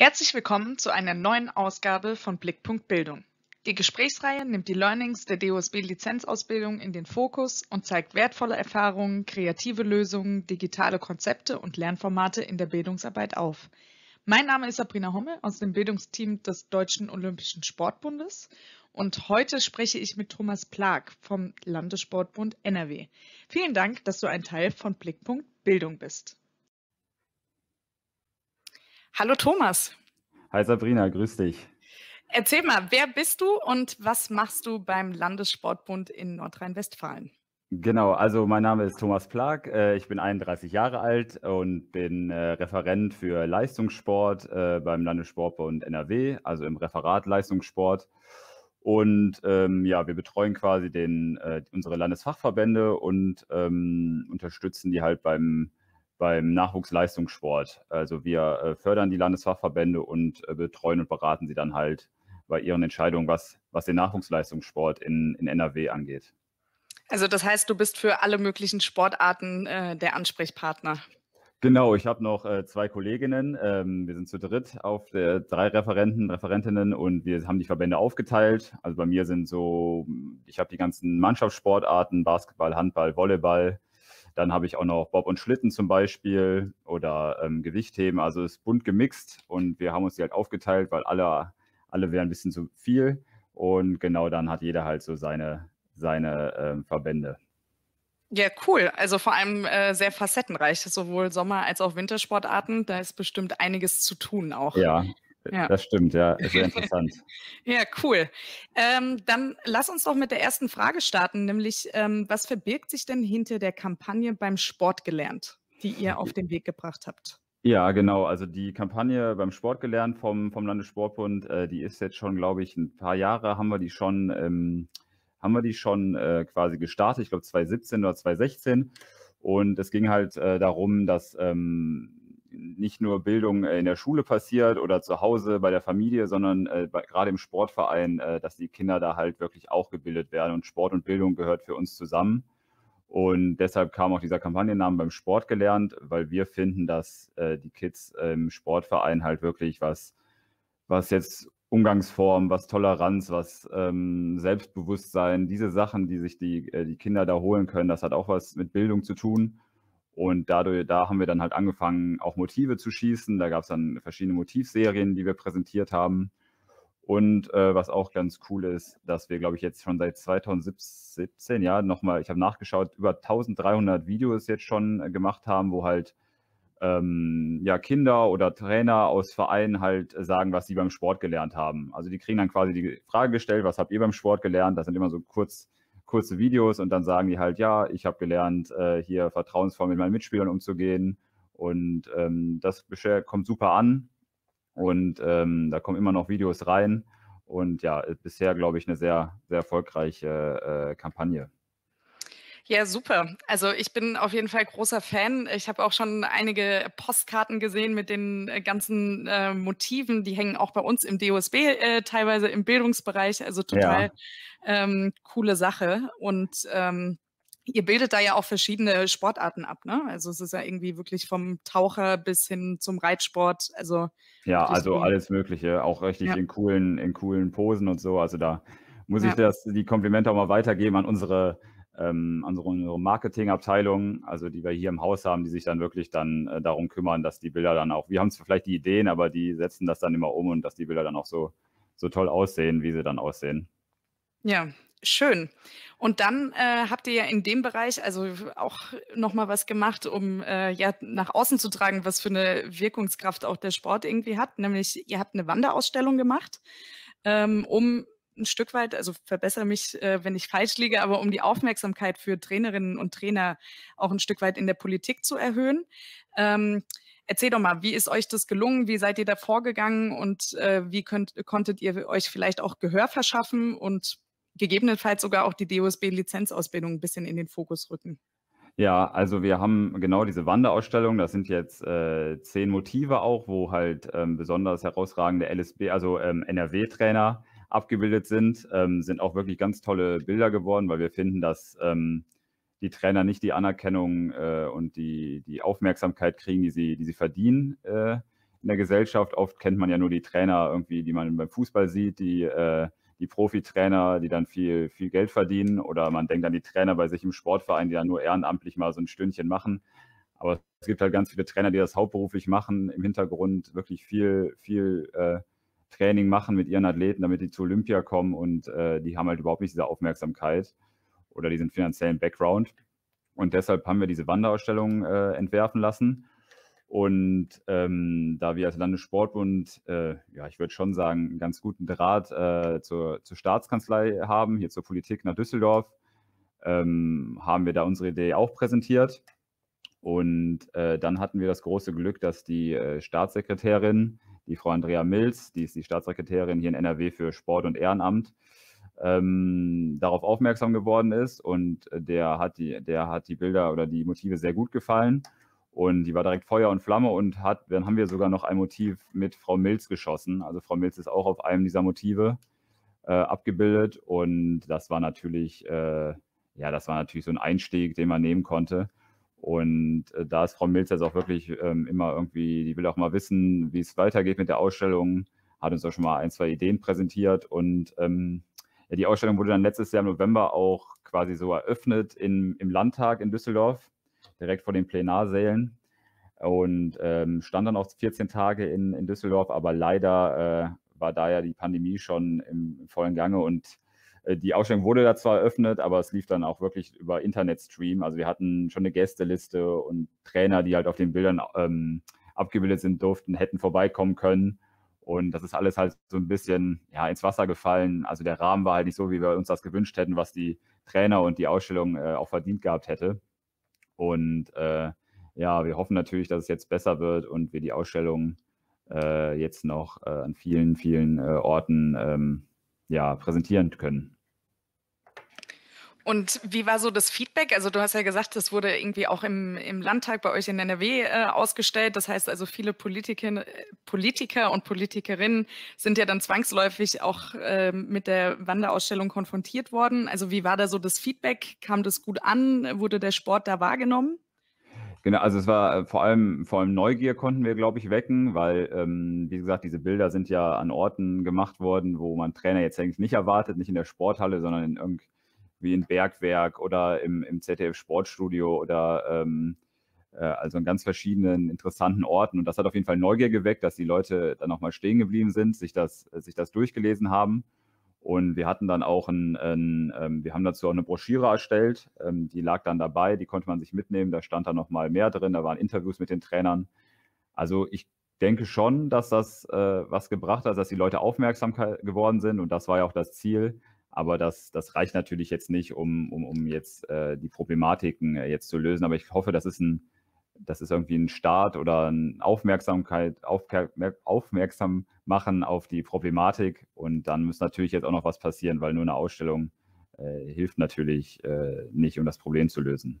Herzlich willkommen zu einer neuen Ausgabe von Blickpunkt Bildung. Die Gesprächsreihe nimmt die Learnings der DOSB Lizenzausbildung in den Fokus und zeigt wertvolle Erfahrungen, kreative Lösungen, digitale Konzepte und Lernformate in der Bildungsarbeit auf. Mein Name ist Sabrina Hommel aus dem Bildungsteam des Deutschen Olympischen Sportbundes und heute spreche ich mit Thomas Plag vom Landessportbund NRW. Vielen Dank, dass du ein Teil von Blickpunkt Bildung bist. Hallo Thomas. Hi Sabrina, grüß dich. Erzähl mal, wer bist du und was machst du beim Landessportbund in Nordrhein-Westfalen? Genau, also mein Name ist Thomas Plag, äh, ich bin 31 Jahre alt und bin äh, Referent für Leistungssport äh, beim Landessportbund NRW, also im Referat Leistungssport. Und ähm, ja, wir betreuen quasi den, unsere Landesfachverbände und ähm, unterstützen die halt beim beim Nachwuchsleistungssport. Also wir äh, fördern die Landesfachverbände und äh, betreuen und beraten sie dann halt bei ihren Entscheidungen, was, was den Nachwuchsleistungssport in, in NRW angeht. Also das heißt, du bist für alle möglichen Sportarten äh, der Ansprechpartner. Genau, ich habe noch äh, zwei Kolleginnen. Ähm, wir sind zu dritt auf der, drei Referenten, Referentinnen und wir haben die Verbände aufgeteilt. Also bei mir sind so, ich habe die ganzen Mannschaftssportarten, Basketball, Handball, Volleyball, dann habe ich auch noch Bob und Schlitten zum Beispiel oder ähm, Gewichtheben. Also ist bunt gemixt und wir haben uns die halt aufgeteilt, weil alle, alle wären ein bisschen zu viel. Und genau dann hat jeder halt so seine, seine ähm, Verbände. Ja, cool. Also vor allem äh, sehr facettenreich, sowohl Sommer- als auch Wintersportarten. Da ist bestimmt einiges zu tun auch. Ja, ja. Das stimmt, ja, sehr interessant. ja, cool. Ähm, dann lass uns doch mit der ersten Frage starten, nämlich ähm, was verbirgt sich denn hinter der Kampagne beim Sport gelernt, die ihr auf den Weg gebracht habt? Ja, genau. Also die Kampagne beim Sport gelernt vom, vom Landessportbund, äh, die ist jetzt schon, glaube ich, ein paar Jahre haben wir die schon, ähm, haben wir die schon äh, quasi gestartet, ich glaube 2017 oder 2016. Und es ging halt äh, darum, dass ähm, nicht nur Bildung äh, in der Schule passiert oder zu Hause bei der Familie, sondern äh, bei, gerade im Sportverein, äh, dass die Kinder da halt wirklich auch gebildet werden. Und Sport und Bildung gehört für uns zusammen. Und deshalb kam auch dieser Kampagnennamen beim Sport gelernt, weil wir finden, dass äh, die Kids im Sportverein halt wirklich was, was jetzt Umgangsform, was Toleranz, was ähm, Selbstbewusstsein, diese Sachen, die sich die, äh, die Kinder da holen können, das hat auch was mit Bildung zu tun. Und dadurch, da haben wir dann halt angefangen, auch Motive zu schießen. Da gab es dann verschiedene Motivserien, die wir präsentiert haben. Und äh, was auch ganz cool ist, dass wir, glaube ich, jetzt schon seit 2017, ja, nochmal, ich habe nachgeschaut, über 1300 Videos jetzt schon äh, gemacht haben, wo halt ähm, ja, Kinder oder Trainer aus Vereinen halt äh, sagen, was sie beim Sport gelernt haben. Also die kriegen dann quasi die Frage gestellt, was habt ihr beim Sport gelernt? Das sind immer so kurz kurze Videos und dann sagen die halt, ja, ich habe gelernt, äh, hier vertrauensvoll mit meinen Mitspielern umzugehen. Und ähm, das kommt super an. Und ähm, da kommen immer noch Videos rein. Und ja, bisher, glaube ich, eine sehr, sehr erfolgreiche äh, Kampagne. Ja, super. Also ich bin auf jeden Fall großer Fan. Ich habe auch schon einige Postkarten gesehen mit den äh, ganzen äh, Motiven. Die hängen auch bei uns im DOSB äh, teilweise im Bildungsbereich. Also total ja. ähm, coole Sache. Und ähm, ihr bildet da ja auch verschiedene Sportarten ab, ne? Also es ist ja irgendwie wirklich vom Taucher bis hin zum Reitsport. Also ja, also cool. alles Mögliche, auch richtig ja. in coolen, in coolen Posen und so. Also da muss ja. ich das, die Komplimente auch mal weitergeben an unsere ähm, unsere Marketingabteilung, also die wir hier im Haus haben, die sich dann wirklich dann äh, darum kümmern, dass die Bilder dann auch, wir haben vielleicht die Ideen, aber die setzen das dann immer um und dass die Bilder dann auch so, so toll aussehen, wie sie dann aussehen. Ja, schön. Und dann äh, habt ihr ja in dem Bereich also auch nochmal was gemacht, um äh, ja nach außen zu tragen, was für eine Wirkungskraft auch der Sport irgendwie hat. Nämlich, ihr habt eine Wanderausstellung gemacht, ähm, um ein Stück weit, also verbessere mich, äh, wenn ich falsch liege, aber um die Aufmerksamkeit für Trainerinnen und Trainer auch ein Stück weit in der Politik zu erhöhen. Ähm, erzähl doch mal, wie ist euch das gelungen? Wie seid ihr da vorgegangen und äh, wie könnt, konntet ihr euch vielleicht auch Gehör verschaffen und gegebenenfalls sogar auch die DOSB-Lizenzausbildung ein bisschen in den Fokus rücken? Ja, also wir haben genau diese Wanderausstellung. Das sind jetzt äh, zehn Motive auch, wo halt ähm, besonders herausragende LSB, also ähm, NRW-Trainer abgebildet sind, ähm, sind auch wirklich ganz tolle Bilder geworden, weil wir finden, dass ähm, die Trainer nicht die Anerkennung äh, und die, die Aufmerksamkeit kriegen, die sie, die sie verdienen äh, in der Gesellschaft. Oft kennt man ja nur die Trainer irgendwie, die man beim Fußball sieht, die, äh, die Profitrainer, die dann viel, viel Geld verdienen. Oder man denkt an die Trainer bei sich im Sportverein, die dann nur ehrenamtlich mal so ein Stündchen machen. Aber es gibt halt ganz viele Trainer, die das hauptberuflich machen, im Hintergrund wirklich viel, viel äh, Training machen mit ihren Athleten, damit die zu Olympia kommen und äh, die haben halt überhaupt nicht diese Aufmerksamkeit oder diesen finanziellen Background. Und deshalb haben wir diese Wanderausstellung äh, entwerfen lassen. Und ähm, da wir als Landessportbund, äh, ja, ich würde schon sagen, einen ganz guten Draht äh, zur, zur Staatskanzlei haben, hier zur Politik nach Düsseldorf, ähm, haben wir da unsere Idee auch präsentiert. Und äh, dann hatten wir das große Glück, dass die äh, Staatssekretärin die Frau Andrea Mills, die ist die Staatssekretärin hier in NRW für Sport und Ehrenamt, ähm, darauf aufmerksam geworden ist und der hat, die, der hat die Bilder oder die Motive sehr gut gefallen. Und die war direkt Feuer und Flamme und hat, dann haben wir sogar noch ein Motiv mit Frau Mills geschossen. Also Frau Mills ist auch auf einem dieser Motive äh, abgebildet. Und das war natürlich, äh, ja, das war natürlich so ein Einstieg, den man nehmen konnte. Und äh, da ist Frau Milz jetzt auch wirklich ähm, immer irgendwie, die will auch mal wissen, wie es weitergeht mit der Ausstellung, hat uns auch schon mal ein, zwei Ideen präsentiert. Und ähm, ja, die Ausstellung wurde dann letztes Jahr im November auch quasi so eröffnet in, im Landtag in Düsseldorf, direkt vor den Plenarsälen. Und ähm, stand dann auch 14 Tage in, in Düsseldorf, aber leider äh, war da ja die Pandemie schon im, im vollen Gange und äh, die Ausstellung wurde da zwar eröffnet, aber es lief dann auch wirklich über Internetstream. Also wir hatten schon eine Gästeliste und Trainer, die halt auf den Bildern ähm, abgebildet sind, durften, hätten vorbeikommen können. Und das ist alles halt so ein bisschen ja, ins Wasser gefallen. Also der Rahmen war halt nicht so, wie wir uns das gewünscht hätten, was die Trainer und die Ausstellung äh, auch verdient gehabt hätte. Und äh, ja, wir hoffen natürlich, dass es jetzt besser wird und wir die Ausstellung äh, jetzt noch äh, an vielen, vielen äh, Orten ähm, ja, präsentieren können. Und wie war so das Feedback? Also du hast ja gesagt, das wurde irgendwie auch im, im Landtag bei euch in NRW äh, ausgestellt. Das heißt also, viele Politiker, Politiker und Politikerinnen sind ja dann zwangsläufig auch äh, mit der Wanderausstellung konfrontiert worden. Also wie war da so das Feedback? Kam das gut an? Wurde der Sport da wahrgenommen? Genau, also es war äh, vor allem, vor allem Neugier konnten wir, glaube ich, wecken, weil, ähm, wie gesagt, diese Bilder sind ja an Orten gemacht worden, wo man Trainer jetzt eigentlich nicht erwartet, nicht in der Sporthalle, sondern in irgendeinem wie in Bergwerk oder im, im ZDF Sportstudio oder ähm, äh, also in ganz verschiedenen interessanten Orten. Und das hat auf jeden Fall Neugier geweckt, dass die Leute dann nochmal stehen geblieben sind, sich das, sich das durchgelesen haben. Und wir hatten dann auch ein, ein ähm, wir haben dazu auch eine Broschüre erstellt, ähm, die lag dann dabei, die konnte man sich mitnehmen, da stand dann nochmal mehr drin, da waren Interviews mit den Trainern. Also ich denke schon, dass das äh, was gebracht hat, dass die Leute aufmerksam geworden sind und das war ja auch das Ziel, aber das, das reicht natürlich jetzt nicht, um, um, um jetzt äh, die Problematiken äh, jetzt zu lösen. Aber ich hoffe, das ist ein, das ist irgendwie ein Start oder ein Aufmerksamkeit, aufmerksam machen auf die Problematik. Und dann muss natürlich jetzt auch noch was passieren, weil nur eine Ausstellung äh, hilft natürlich äh, nicht, um das Problem zu lösen.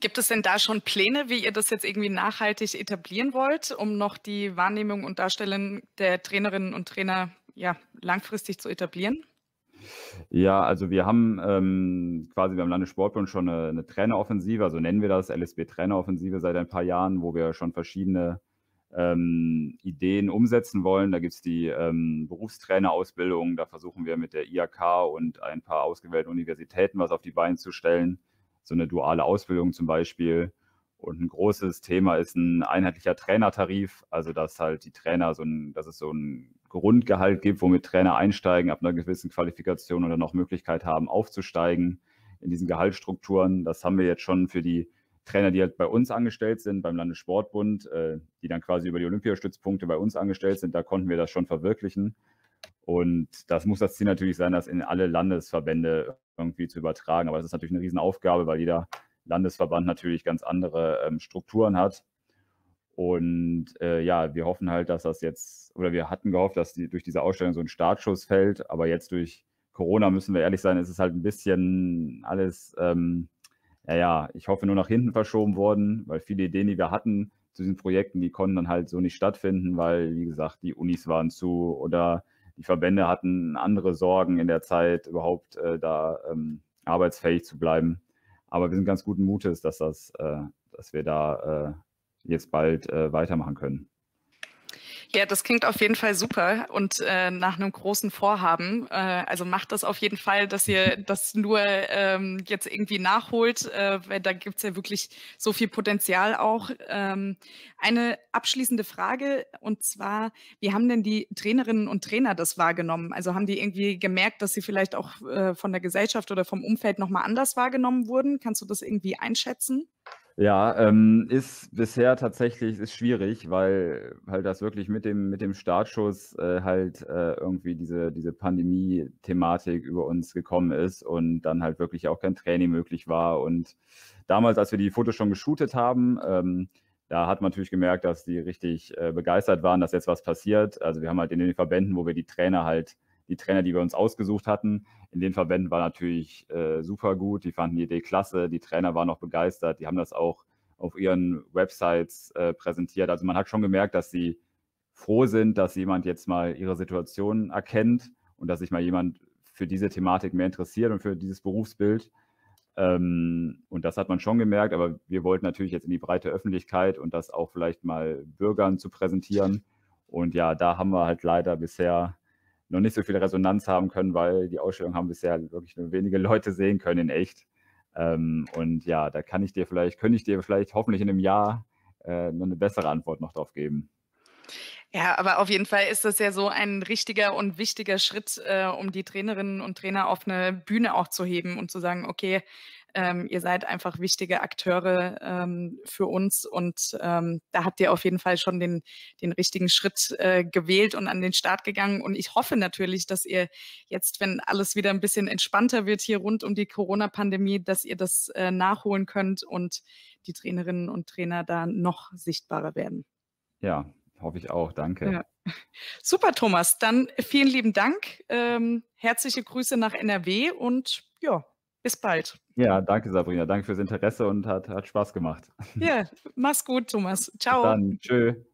Gibt es denn da schon Pläne, wie ihr das jetzt irgendwie nachhaltig etablieren wollt, um noch die Wahrnehmung und Darstellung der Trainerinnen und Trainer ja, langfristig zu etablieren? Ja, also wir haben ähm, quasi beim Landessportbund schon eine, eine Traineroffensive, also nennen wir das LSB Traineroffensive seit ein paar Jahren, wo wir schon verschiedene ähm, Ideen umsetzen wollen. Da gibt es die ähm, Berufstrainerausbildung, da versuchen wir mit der IAK und ein paar ausgewählten Universitäten was auf die Beine zu stellen. So eine duale Ausbildung zum Beispiel. Und ein großes Thema ist ein einheitlicher Trainertarif, also dass halt die Trainer so ein, dass es so ein Grundgehalt gibt, womit Trainer einsteigen, ab einer gewissen Qualifikation oder noch Möglichkeit haben, aufzusteigen in diesen Gehaltsstrukturen. Das haben wir jetzt schon für die Trainer, die halt bei uns angestellt sind, beim Landessportbund, äh, die dann quasi über die Olympiastützpunkte bei uns angestellt sind, da konnten wir das schon verwirklichen. Und das muss das Ziel natürlich sein, das in alle Landesverbände irgendwie zu übertragen. Aber das ist natürlich eine Riesenaufgabe, weil jeder Landesverband natürlich ganz andere ähm, Strukturen hat. Und äh, ja, wir hoffen halt, dass das jetzt, oder wir hatten gehofft, dass die, durch diese Ausstellung so ein Startschuss fällt, aber jetzt durch Corona müssen wir ehrlich sein, ist es halt ein bisschen alles, ähm, naja, ich hoffe, nur nach hinten verschoben worden, weil viele Ideen, die wir hatten zu diesen Projekten, die konnten dann halt so nicht stattfinden, weil, wie gesagt, die Unis waren zu oder die Verbände hatten andere Sorgen in der Zeit, überhaupt äh, da ähm, arbeitsfähig zu bleiben. Aber wir sind ganz guten Mutes, dass, das, äh, dass wir da äh, jetzt bald äh, weitermachen können. Ja, das klingt auf jeden Fall super und äh, nach einem großen Vorhaben. Äh, also macht das auf jeden Fall, dass ihr das nur ähm, jetzt irgendwie nachholt, äh, weil da gibt es ja wirklich so viel Potenzial auch. Ähm, eine abschließende Frage und zwar, wie haben denn die Trainerinnen und Trainer das wahrgenommen? Also haben die irgendwie gemerkt, dass sie vielleicht auch äh, von der Gesellschaft oder vom Umfeld nochmal anders wahrgenommen wurden? Kannst du das irgendwie einschätzen? Ja, ähm, ist bisher tatsächlich ist schwierig, weil halt das wirklich mit dem, mit dem Startschuss äh, halt äh, irgendwie diese, diese Pandemie-Thematik über uns gekommen ist und dann halt wirklich auch kein Training möglich war. Und damals, als wir die Fotos schon geshootet haben, ähm, da hat man natürlich gemerkt, dass die richtig äh, begeistert waren, dass jetzt was passiert. Also wir haben halt in den Verbänden, wo wir die Trainer halt die Trainer, die wir uns ausgesucht hatten, in den Verbänden war natürlich äh, super gut. Die fanden die Idee klasse. Die Trainer waren auch begeistert. Die haben das auch auf ihren Websites äh, präsentiert. Also man hat schon gemerkt, dass sie froh sind, dass jemand jetzt mal ihre Situation erkennt und dass sich mal jemand für diese Thematik mehr interessiert und für dieses Berufsbild. Ähm, und das hat man schon gemerkt, aber wir wollten natürlich jetzt in die breite Öffentlichkeit und das auch vielleicht mal Bürgern zu präsentieren. Und ja, da haben wir halt leider bisher noch nicht so viel Resonanz haben können, weil die Ausstellung haben bisher wirklich nur wenige Leute sehen können in echt. Ähm, und ja, da kann ich dir vielleicht, könnte ich dir vielleicht hoffentlich in einem Jahr äh, eine bessere Antwort noch drauf geben. Ja, aber auf jeden Fall ist das ja so ein richtiger und wichtiger Schritt, äh, um die Trainerinnen und Trainer auf eine Bühne auch zu heben und zu sagen, okay, ähm, ihr seid einfach wichtige Akteure ähm, für uns und ähm, da habt ihr auf jeden Fall schon den, den richtigen Schritt äh, gewählt und an den Start gegangen. Und ich hoffe natürlich, dass ihr jetzt, wenn alles wieder ein bisschen entspannter wird hier rund um die Corona-Pandemie, dass ihr das äh, nachholen könnt und die Trainerinnen und Trainer da noch sichtbarer werden. Ja, hoffe ich auch. Danke. Ja. Super, Thomas. Dann vielen lieben Dank. Ähm, herzliche Grüße nach NRW und ja, bis bald. Ja, danke Sabrina. Danke fürs Interesse und hat, hat Spaß gemacht. Ja, mach's gut, Thomas. Ciao. Bis dann. Tschö.